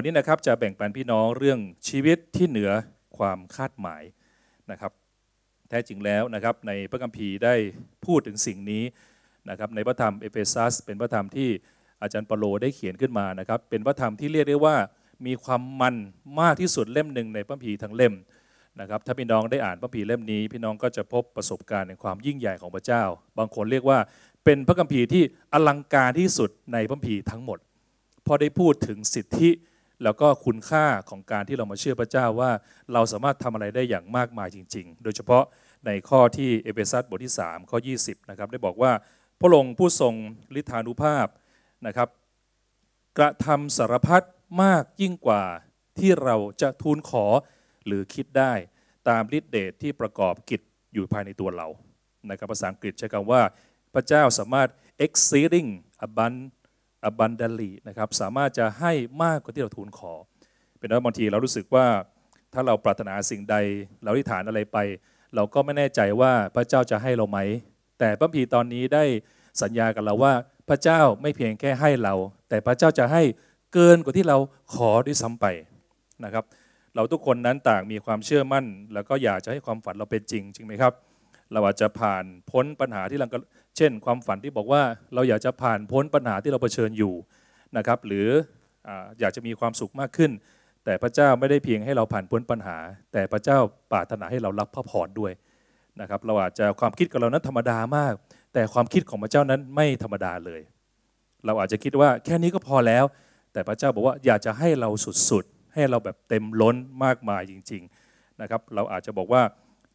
วันนี้นะครับจะแบ่งปันพี่น้องเรื่องชีวิตที่เหนือความคาดหมายนะครับแท้จริงแล้วนะครับในพระคัมภีร์ได้พูดถึงสิ่งนี้นะครับในพระธรรมเอเฟซัสเป็นพระธรรมที่อาจารย์ปโลได้เขียนขึ้นมานะครับเป็นพระธรรมที่เรียกได้ว่ามีความมันมากที่สุดเล่มหนึ่งในพระคัมภีร์ทั้งเล่มนะครับถ้าพี่น้องได้อ่านพระคัมภีร์เล่มนี้ พี่น้องก็จะพบประสบการณ์ในความยิ่งใหญ่ของพระเจ้า บางคนเรียกว่าเป็นพระคัมภีร์ที่อลังการที่สุดในพระคัมภีร์ทั้งหมด พอได้พูดถึงสิทธิแล้วก็คุณค่าของการที่เรามาเชื่อพระเจ้าว่าเราสามารถทำอะไรได้อย่างมากมายจริงๆ โดยเฉพาะในข้อที่เอเฟซัสบทที่3ข้อ20นะครับได้บอกว่าพระองค์ผู้ทรงฤทธานุภาพนะครับกระทำสารพัดมากยิ่งกว่าที่เราจะทูลขอหรือคิดได้ตามฤทธิเดชทที่ประกอบกิจอยู่ภายในตัวเรานะครับภาษาอังกฤษใช้คำว่า พระเจ้าสามารถ exceeding abundant abundantly นะครับสามารถจะให้มากกว่าที่เราทูลขอ เป็นว่าบางทีเรารู้สึกว่าถ้าเราปรารถนาสิ่งใดเราอธิษฐานอะไรไป เราก็ไม่แน่ใจว่าพระเจ้าจะให้เราไหม แต่พระพีตอนนี้ได้สัญญากับเราว่าพระเจ้าไม่เพียงแค่ให้เรา แต่พระเจ้าจะให้เกินกว่าที่เราขอด้วยซ้าไปนะครับเราทุกคนนั้นต่างมีความเชื่อมั่น แล้วก็อยากจะให้ความฝันเราเป็นจริงจริงไหมครับเราอาจจะผ่านพ้นปัญหาที่เราเช่น ความฝันที่บอกว่า เราอยากจะผ่านพ้นปัญหาที่เราเผชิญอยู่นะครับ หรืออยากจะมีความสุขมากขึ้น แต่พระเจ้าไม่ได้เพียงให้เราผ่านพ้นปัญหา แต่พระเจ้าปรารถนาให้เรารับพระพรด้วยนะครับเราอาจจะความคิดของเรานั้นธรรมดามาก แต่ความคิดของพระเจ้านั้นไม่ธรรมดาเลย เราอาจจะคิดว่าแค่นี้ก็พอแล้ว แต่พระเจ้าบอกว่าอยากจะให้เราสุดๆ ให้เราแบบเต็มล้นมากมายจริงๆนะครับเราอาจจะบอกว่า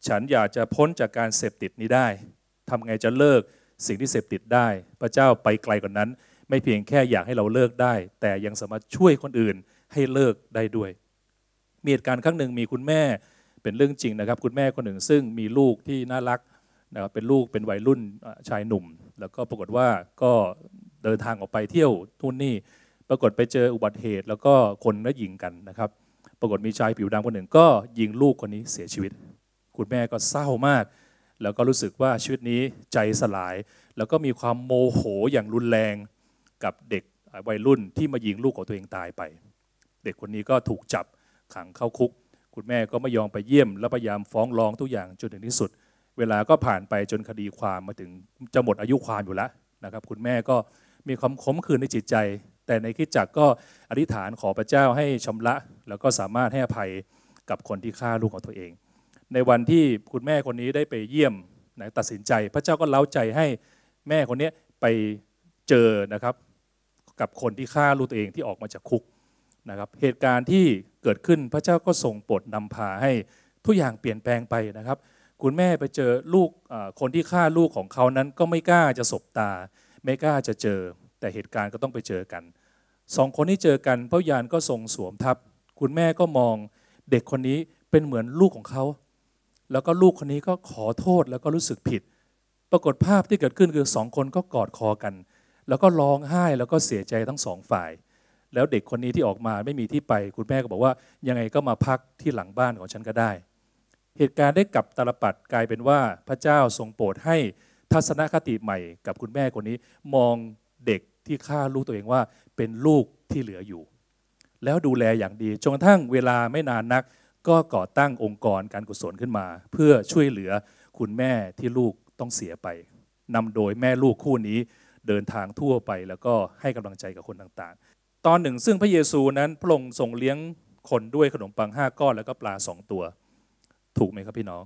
ฉันอยากจะพ้นจากการเสพติดนี้ได้ทำไงจะเลิกสิ่งที่เสพติดได้ พระเจ้าไปไกลกว่านนั้น ไม่เพียงแค่อยากให้เราเลิกได้ แต่ยังสามารถช่วยคนอื่นให้เลิกได้ด้วย มีเหตุการณ์ครั้งหนึ่งมีคุณแม่เป็นเรื่องจริงนะครับ คุณแม่คนหนึ่งซึ่งมีลูกที่น่ารักนะครับเป็นลูกเป็นวัยรุ่นชายหนุ่ม แล้วก็ปรากฏว่าก็เดินทางออกไปเที่ยวทุ่นนี่ปรากฏไปเจออุบัติเหตุแล้วก็คน้นยิงกันนะครับ ปรากฏมีชายผิวดำคนหนึ่งก็ยิงลูกคนนี้เสียชีวิตคุณแม่ก็เศร้ามาก แล้วก็รู้สึกว่าชีวิตนี้ใจสลาย แล้วก็มีความโมโหอย่างรุนแรงกับเด็กวัยรุ่นที่มายิงลูกของตัวเองตายไป เด็กคนนี้ก็ถูกจับขังเข้าคุก คุณแม่ก็ไม่ยอมไปเยี่ยมและพยายามฟ้องร้องทุกอย่างจนถึงที่สุด เวลาก็ผ่านไปจนคดีความมาถึงจะหมดอายุความอยู่แล้วนะครับ คุณแม่ก็มีความขมขื่นในจิตใจ แต่ในคิดจักก็อธิษฐานขอพระเจ้าให้ชำระ แล้วก็สามารถให้อภัยกับคนที่ฆ่าลูกของตัวเองในวันที่คุณแม่คนนี้ได้ไปเยี่ยมนะตัดสินใจ พระเจ้าก็เล้าใจให้แม่คนนี้ไปเจอนะครับกับคนที่ฆ่าลูกตัวเองที่ออกมาจากคุกนะครับ เหตุการณ์ที่เกิดขึ้นพระเจ้าก็ส่งปลดนำพาให้ทุกอย่างเปลี่ยนแปลงไปนะครับ คุณแม่ไปเจอลูกคนที่ฆ่าลูกของเขานั้นก็ไม่กล้าจะสบตา ไม่กล้าจะเจอ แต่เหตุการณ์ก็ต้องไปเจอกันสองคนที่เจอกันพระยานก็ทรงสวมทับคุณแม่ก็มองเด็กคนนี้เป็นเหมือนลูกของเขาแล้วก็ลูกคนนี้ก็ขอโทษแล้วก็รู้สึกผิด ปรากฏภาพที่เกิดขึ้นคือสองคนก็กอดคอกัน แล้วก็ร้องไห้แล้วก็เสียใจทั้งสองฝ่าย แล้วเด็กคนนี้ที่ออกมาไม่มีที่ไปคุณแม่ก็บอกว่า ยังไงก็มาพักที่หลังบ้านของฉันก็ได้ เหตุการณ์ได้กลับตาลปัดกลายเป็นว่าพระเจ้าทรงโปรดให้ทัศนคติใหม่กับคุณแม่คนนี้มองเด็กที่ฆ่าลูกตัวเองว่า เป็นลูกที่เหลืออยู่ แล้วดูแลอย่างดีจนกระทั่งเวลาไม่นานนักก็ก่อตั้งองค์กรการกุศลขึ้นมา เพื่อช่วยเหลือคุณแม่ที่ลูกต้องเสียไปนำโดยแม่ลูกคู่นี้เดินทางทั่วไป แล้วก็ให้กำลังใจกับคนต่างๆ ตอนหนึ่งซึ่งพระเยซูนั้นพระองค์ทรงเลี้ยงคนด้วยขนมปังห้าก้อนแล้วก็ปลาสองตัว ถูกไหมครับพี่น้อง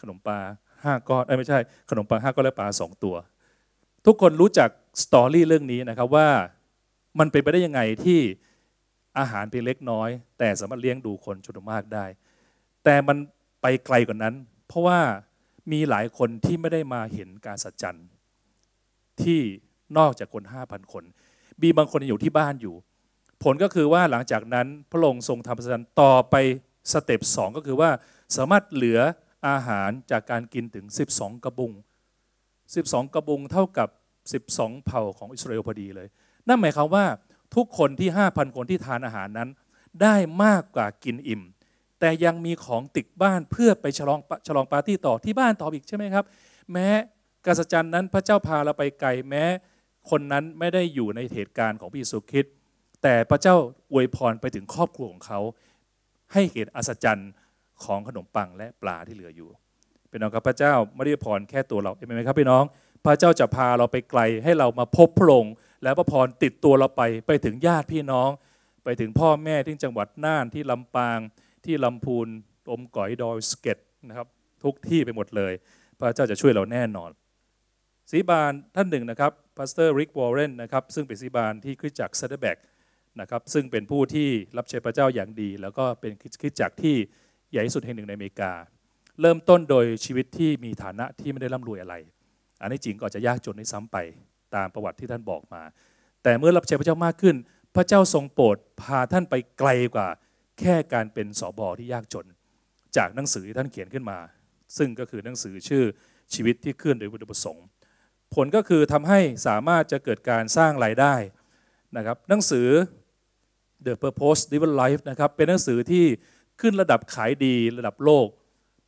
ขนมปลาห้าก้อนไม่ใช่ ขนมปังห้าก้อนและปลาสองตัว ทุกคนรู้จักสตอรี่เรื่องนี้นะครับว่ามันเป็นไปได้ยังไงที่อาหารเพียงเล็กน้อย แต่สามารถเลี้ยงดูคนจำนวนมากได้ แต่มันไปไกลกว่านั้น เพราะว่ามีหลายคนที่ไม่ได้มาเห็นการสัจจันที่นอกจากคน 5,000 คน มีบางคนอยู่ที่บ้านอยู่ ผลก็คือว่าหลังจากนั้นพระองค์ทรงทำสัจจันต่อไปสเต็ปงก็คือว่า สามารถเหลืออาหารจากการกินถึง 12 กระบุง 12 กระบุงเท่ากับ 12เผ่าของอิสราเอลพอดีเลย นั่นหมายความว่าทุกคนที่ 5,000 คนที่ทานอาหารนั้น ได้มากกว่ากินอิ่ม แต่ยังมีของติดบ้านเพื่อไปฉลองฉลองปาร์ตี้ต่อที่บ้านต่ออีกใช่ไหมครับ แม้กษัตริย์นั้นพระเจ้าพาเราไปไกลแม้คนนั้นไม่ได้อยู่ในเหตุการณ์ของพระเยซูคริสต์แต่พระเจ้าอวยพรไปถึงครอบครัวของเขา ให้เห็นอัศจรรย์ของขนมปังและปลาที่เหลืออยู่ป็นน้องครับพระเจ้าไม่ได้พรแค่ตัวเราเองไหมครับพี่น้อง พระเจ้าจะพาเราไปไกลให้เรามาพบพระองค์แล้วพระพรติดตัวเราไปไปถึงญาติพี่น้อง ไปถึงพ่อแม่ที่จังหวัดน่านที่ลำปางที่ลำพูนอมก๋อยดอยสเก็ตนะครับทุกที่ไปหมดเลย พระเจ้าจะช่วยเราแน่นอนสีบานท่านหนึ่งนะครับพาสเตอร์ริกวอร์เรนนะครับซึ่งเป็นสีบานที่คริสจักรเซเดแบกนะครับซึ่งเป็นผู้ที่รับใช้พระเจ้าอย่างดี แล้วก็เป็นคริสจักรที่ใหญ่ที่สุดแห่งหนึ่งในอเมริกา เริ่มต้นโดยชีวิตที่มีฐานะที่ไม่ได้ร่ำรวยอะไร อันนี้จริงก็จะยากจนในซ้ำไปตามประวัติที่ท่านบอกมา แต่เมื่อรับใช้พระเจ้ามากขึ้น พระเจ้าทรงโปรดพาท่านไปไกลกว่า แค่การเป็นสอบอที่ยากจน จากหนังสือที่ท่านเขียนขึ้นมา ซึ่งก็คือหนังสือชื่อชีวิตที่เคลื่อนโดยวัตถุประสงค์ ผลก็คือทำให้สามารถจะเกิดการสร้างรายได้นะครับหนังสือ The Purpose Driven Life นะครับ เป็นหนังสือที่ขึ้นระดับขายดี ระดับโลก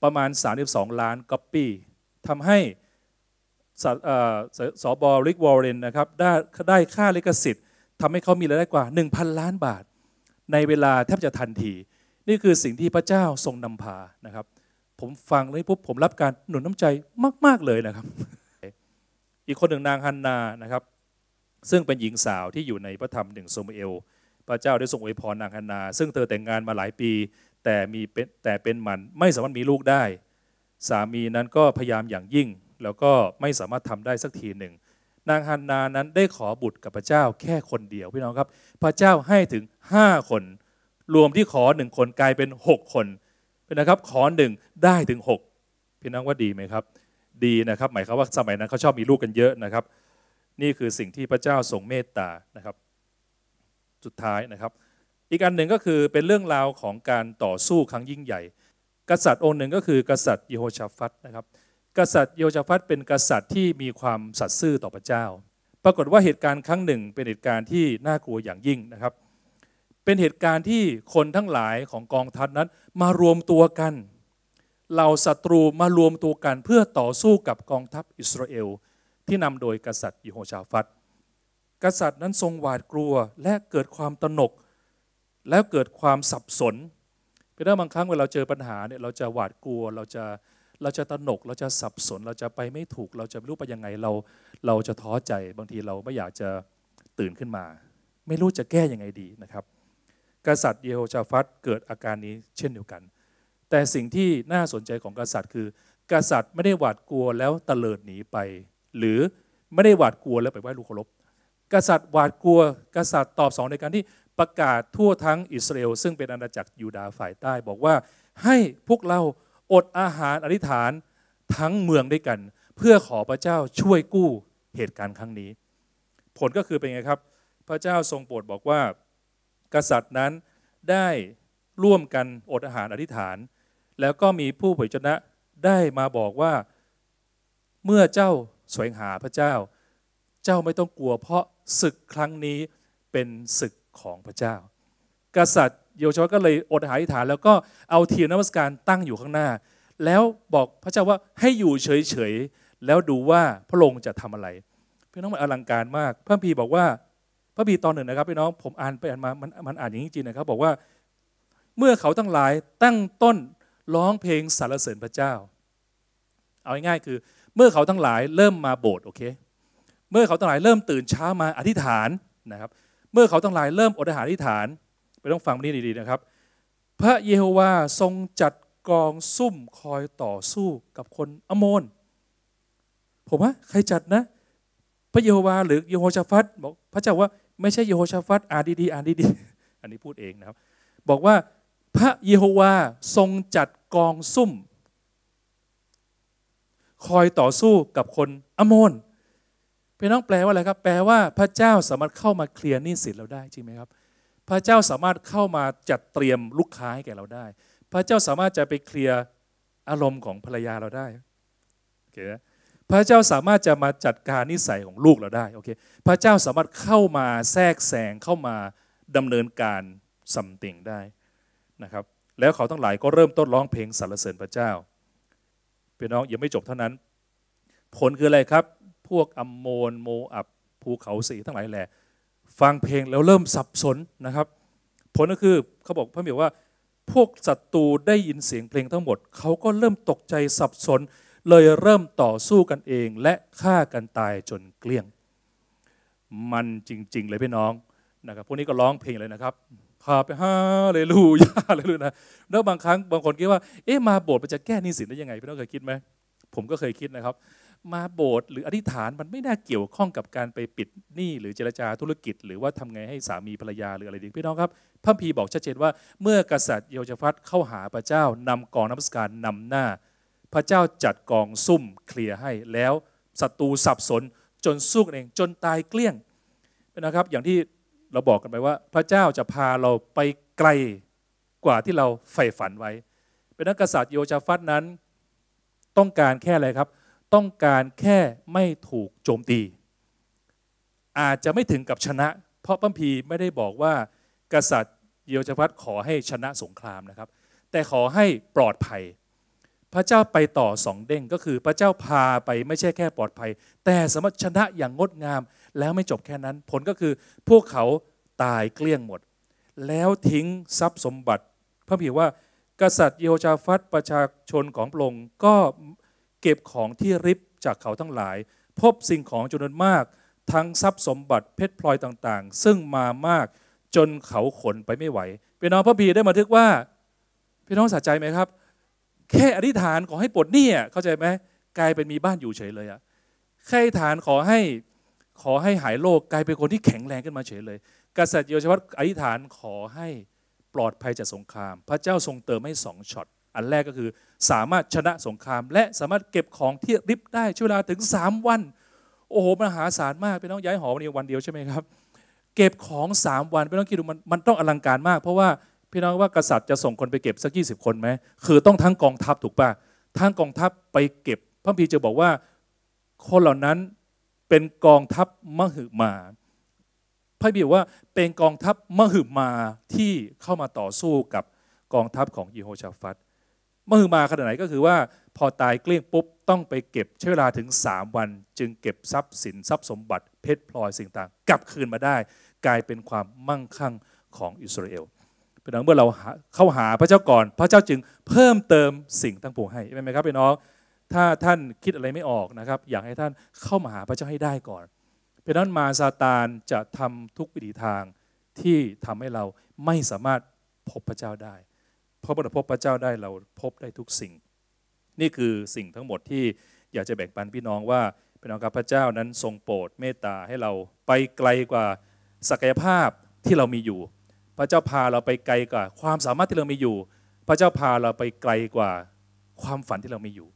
ประมาณ 32 ล้านก๊อปปี้ทำให้สบริกวอร์เรนนะครับได้ได้ค่าลิขสิทธิ์ทำให้เขามีรายได้กว่า 1,000 ล้านบาท ในเวลาแทบจะทันที นี่คือสิ่งที่พระเจ้าทรงนำพานะครับผมฟังเลยปุ๊บผมรับการหนุนน้ำใจมาก ๆ เลยนะครับ อีกคนหนึ่งนางฮันนานะครับซึ่งเป็นหญิงสาวที่อยู่ในพระธรรมหนึ่งโซมเอล พระเจ้าได้ทรงอวยพรนางฮันนา ซึ่งเธอแต่งงานมาหลายปีแต่มีแต่เป็นหมันไม่สามารถมีลูกได้สามีนั้นก็พยายามอย่างยิ่งแล้วก็ไม่สามารถทำได้สักทีหนึ่ง นางฮันนานั้นได้ขอบุตรกับพระเจ้าแค่คนเดียวพี่น้องครับพระเจ้าให้ถึง 5 คน รวมที่ขอหนึ่งคนกลายเป็น 6คนเป็นนะครับ ขอหนึ่งได้ถึง6พี่น้องว่าดีไหมครับ ดีนะครับ หมายความว่าสมัยนั้นเขาชอบมีลูกกันเยอะนะครับ นี่คือสิ่งที่พระเจ้าทรงเมตตานะครับ สุดท้ายนะครับ อีกอันหนึ่งก็คือเป็นเรื่องราวของการต่อสู้ครั้งยิ่งใหญ่ กษัตริย์องค์หนึ่งก็คือกษัตริย์เยโฮชาฟัตนะครับกษัตริย์โยชาฟัตเป็นกษัตริย์ที่มีความสัตย์ซื่อต่อพระเจ้า ปรากฏว่าเหตุการณ์ครั้งหนึ่งเป็นเหตุการณ์ที่น่ากลัวอย่างยิ่งนะครับ เป็นเหตุการณ์ที่คนทั้งหลายของกองทัพนั้นมารวมตัวกัน เหล่าศัตรูมารวมตัวกันเพื่อต่อสู้กับกองทัพอิสราเอลที่นำโดยกษัตริย์โยชาฟัตกษัตริย์นั้นทรงหวาดกลัวและเกิดความตนก แล้วเกิดความสับสนเป็นเรื่องบางครั้งเวลาเราเจอปัญหาเนี่ยเราจะหวาดกลัวเราจะเราจะตหนกเราจะสับสนเราจะไปไม่ถูกเราจะไม่รู้ไปยังไงเราเราจะท้อใจบางทีเราไม่อยากจะตื่นขึ้นมา ไม่รู้จะแก้ยังไงดีนะครับ กษัตริย์เยโฮชาฟัตเกิดอาการนี้เช่นเดียวกัน แต่สิ่งที่น่าสนใจของกษัตริย์คือ กษัตริย์ไม่ได้หวาดกลัวแล้วตะเลิดหนีไป หรือไม่ได้หวาดกลัวแล้วไปไหว้ลูกเคารพกษัตริย์หวาดกลัว กษัตริย์ตอบสองในการที่ประกาศทั่วทั้งอิสราเอลซึ่งเป็นอาณาจักรยูดาห์ฝ่ายใต้บอกว่าให้พวกเราอดอาหารอธิษฐานทั้งเมืองด้วยกัน เพื่อขอพระเจ้าช่วยกู้เหตุการณ์ครั้งนี้ ผลก็คือเป็นไงครับ พระเจ้าทรงโปรดบอกว่า กษัตริย์นั้นได้ร่วมกันอดอาหารอธิษฐาน แล้วก็มีผู้เผยชนะได้มาบอกว่าเมื่อเจ้าสวงหาพระเจ้า เจ้าไม่ต้องกลัวเพราะศึกครั้งนี้เป็นศึกของพระเจ้า กษัตริย์โยชวันก็เลยอดหายฐานแล้วก็เอาเทียนนมัสการตั้งอยู่ข้างหน้า แล้วบอกพระเจ้าว่าให้อยู่เฉยๆแล้วดูว่าพระองค์จะทำอะไรพี่น้องมันอลังการมากพระพีบอกว่าพระบีตอนหนึ่งนะครับพี่น้องผมอ่านไปอ่านมามันมันอ่านอย่างจริงนะครับ บอกว่าเมื่อเขาทั้งหลายตั้งต้นร้องเพลงสรรเสริญพระเจ้า เอาง่ายๆคือ เมื่อเขาทั้งหลายเริ่มมาโบสถ์โอเคเมื่อเขาทั้งหลายเริ่มตื่นเช้ามาอธิษฐานนะครับ เมื่อเขาทั้งหลายเริ่มอดอาหารอธิษฐานไปต้องฟังนี้ดีๆนะครับ พระเยโฮวาทรงจัดกองซุ่ม คอยต่อสู้กับคนอโมนผมว่า ใครจัดนะ พระเยโฮวา หรือเยโฮชาฟัตบอกพระเจ้าว่าไม่ใช่เยโฮชาฟัตอ่านดีๆอ่านดีๆอันนี้พูดเองนะครับ บอกว่า พระเยโฮวาทรงจัดกองซุ่ม คอยต่อสู้กับคนอโมนเป็น้องแปลว่าอะไรครับแปลว่าพระเจ้าสามารถเข้ามา เคลียร์นีสิตเราได้จริงไหมครับพระเจ้าสามารถเข้ามาจัดเตรียมลูกค้าให้แก่เราได้ พระเจ้าสามารถจะไปเคลียร์อารมณ์ของภรรยาเราได้โอเคนะพระเจ้าสามารถจะมาจัดการนิสัยของลูกเราได้โอเคพระเจ้าสามารถเข้ามาแทรกแซงเข้ามาดำเนินการสัมติงได้นะครับ แล้วเขาทั้งหลายก็เริ่มต้นร้องเพลงสรรเสริญพระเจ้าพี่น้องยังไม่จบเท่านั้น ผลคืออะไรครับ พวกอัมโมนโมอับภูเขาสีทั้งหลายแหละฟังเพลงแล้วเริ่มสับสนนะครับ ผลก็คือเขาบอกพระเมียว่า พวกศัตรูได้ยินเสียงเพลงทั้งหมดเขาก็เริ่มตกใจสับสน เลยเริ่มต่อสู้กันเองและฆ่ากันตายจนเกลี้ยง มันจริง ๆ เลยพี่น้องนะครับ พวกนี้ก็ร้องเพลงเลยนะครับพาไปฮาเลลูยาเลลูนะแล้วบางครั้งบางคนคิดว่าเอ๊ะมาโบสถ์มันจะแก้นิสินได้ยังไงพี่น้องเคยคิดไหมผมก็เคยคิดนะครับมาโบสถ์หรืออธิษฐานมันไม่น่าเกี่ยวข้องกับการไปปิดหนี้ หรือเจรจาธุรกิจ หรือว่าทำไงให้สามีภรรยาหรืออะไรดีพี่น้องครับพระพีบอกชัดเจนว่าเมื่อกษัตริย์เยโชฟัตเข้าหาพระเจ้านำกองนับสการนำหน้า พระเจ้าจัดกองซุ่มเคลียร์ให้แล้วศัตรูสับสนจนสู้กันเองจนตายเกลี้ยง นะครับ อย่างที่เราบอกกันไปว่า พระเจ้าจะพาเราไปไกลกว่าที่เราใฝ่ฝันไว้ เป็นนักกษัตริย์โยชาฟัตนั้นต้องการแค่อะไรครับต้องการแค่ไม่ถูกโจมตี อาจจะไม่ถึงกับชนะ เพราะพัมพีไม่ได้บอกว่า กษัตริย์เยโฮชาฟัตขอให้ชนะสงครามนะครับ แต่ขอให้ปลอดภัย พระเจ้าไปต่อสองเด้งก็คือพระเจ้าพาไปไม่ใช่แค่ปลอดภัย แต่สามารถชนะอย่างงดงามแล้วไม่จบแค่นั้นผลก็คือพวกเขาตายเกลี้ยงหมด แล้วทิ้งทรัพย์สมบัติ พระพีว่ากษัตริย์เยโฮชาฟัตประชาชนของปรงก็เก็บของที่ริบจากเขาทั้งหลาย พบสิ่งของจำนวนมาก ทั้งทรัพย์สมบัติเพชรพลอยต่างๆ ซึ่งมามากจนเขาขนไปไม่ไหวพี่น้องพระบีได้มาทึกว่า พี่น้องสะใจไหมครับ แค่อธิษฐานขอให้ปลดหนี้เข้าใจไหมกลายเป็นมีบ้านอยู่เฉยเลยอะแค่อธิษฐานขอให้ขอให้หายโรคกลายเป็นคนที่แข็งแรงขึ้นมาเฉยเลย กษัตริย์โยชวัตอธิษฐานขอให้ปลอดภัยจากสงคราม พระเจ้าทรงเติมให้สองช็อตอันแรกก็คือสามารถชนะสงคราม และสามารถเก็บของ ที่ริบได้ช่วเวลาถึง 3 วัน โอ้โหมหาศาลมากไปต้องย้ายหอวันนี้วันเดียวใช่ไหมครับ เก็บของ 3 วันไปต้องคิดดูมันมันต้องอลังการมากเพราะว่าพี่น้องว่ากษัตริย์จะส่งคนไปเก็บสักยี่สิบคนไหมคือต้องทั้งกองทัพถูกปะทั้งกองทัพไปเก็บพระพีจะบอกว่าคนเหล่านั้นเป็นกองทัพมหึมาพระบิดว่าเป็นกองทัพมหึมาที่เข้ามาต่อสู้กับกองทัพของยิโฮชาฟัตมื่อมาขนาดไหนก็คือว่าพอตายเกลี้ยงปุ๊บ ต้องไปเก็บใช้เวลาถึง 3 วัน จึงเก็บทรัพย์สินทรัพย์สมบัติเพชรพลอยสิ่งต่างกลับคืนมาได้ กลายเป็นความมั่งคั่งของอิสราเอลเป็นลังเมื่อเราเข้าหาพระเจ้าก่อนพระเจ้าจึงเพิ่มเติมสิ่งทั้งปวงให้ใช่ไหมครับพี่น้องถ้าท่านคิดอะไรไม่ออกนะครับอยากให้ท่านเข้ามาหาพระเจ้าให้ได้ก่อนเพ็นนั้นมาซาตานจะทำทุกวิถีทางที่ทำให้เราไม่สามารถพบพระเจ้าได้พราะเราพบพระเจ้าได้เราพบได้ทุกสิ่ง นี่คือสิ่งทั้งหมดที่อยากจะแบ่งปันพี่น้องว่าพี่น้องครับพระเจ้านั้นทรงโปรดเมตตาให้เราไปไกลกว่าศักยภาพที่เรามีอยู่ พระเจ้าพาเราไปไกลกว่าความสามารถที่เรามีอยู่ พระเจ้าพาเราไปไกลกว่าความฝันที่เรามีอยู่